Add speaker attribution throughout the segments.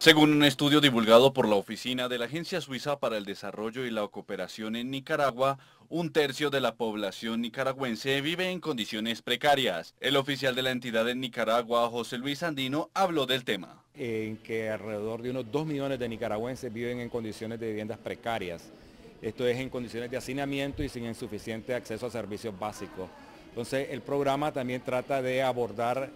Speaker 1: Según un estudio divulgado por la Oficina de la Agencia Suiza para el Desarrollo y la Cooperación en Nicaragua, un tercio de la población nicaragüense vive en condiciones precarias. El oficial de la entidad en Nicaragua, José Luis Andino, habló del tema.
Speaker 2: En que alrededor de unos 2 millones de nicaragüenses viven en condiciones de viviendas precarias. Esto es en condiciones de hacinamiento y sin insuficiente acceso a servicios básicos. Entonces el programa también trata de abordar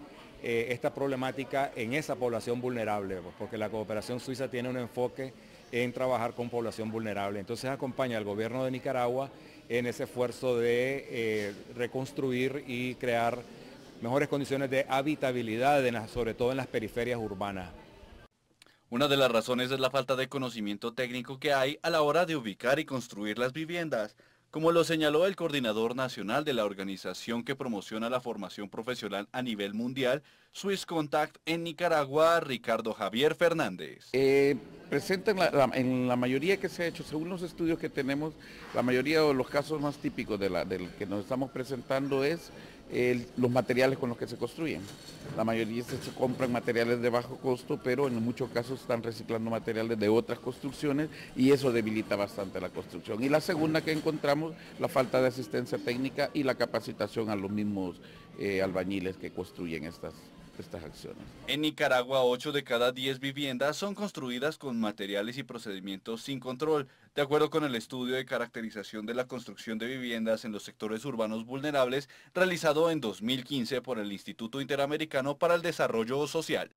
Speaker 2: eh, esta problemática en esa población vulnerable, pues, porque la cooperación suiza tiene un enfoque en trabajar con población vulnerable. Entonces acompaña al gobierno de Nicaragua en ese esfuerzo de eh, reconstruir y crear mejores condiciones de habitabilidad, sobre todo en las periferias urbanas.
Speaker 1: Una de las razones es la falta de conocimiento técnico que hay a la hora de ubicar y construir las viviendas. Como lo señaló el coordinador nacional de la organización que promociona la formación profesional a nivel mundial, Swiss Contact en Nicaragua, Ricardo Javier Fernández.
Speaker 3: Eh, presenta en la, mayoría que se ha hecho, según los estudios que tenemos, la mayoría de los casos más típicos de la, del que nos estamos presentando es los materiales con los que se construyen. La mayoría se, compran materiales de bajo costo, pero en muchos casos están reciclando materiales de otras construcciones y eso debilita bastante la construcción. Y la segunda que encontramos, la falta de asistencia técnica y la capacitación a los mismos eh, albañiles que construyen estas
Speaker 1: en Nicaragua, 8 de cada 10 viviendas son construidas con materiales y procedimientos sin control. De acuerdo con el estudio de caracterización de la construcción de viviendas en los sectores urbanos vulnerables realizado en 2015 por el Instituto Interamericano para el Desarrollo Social.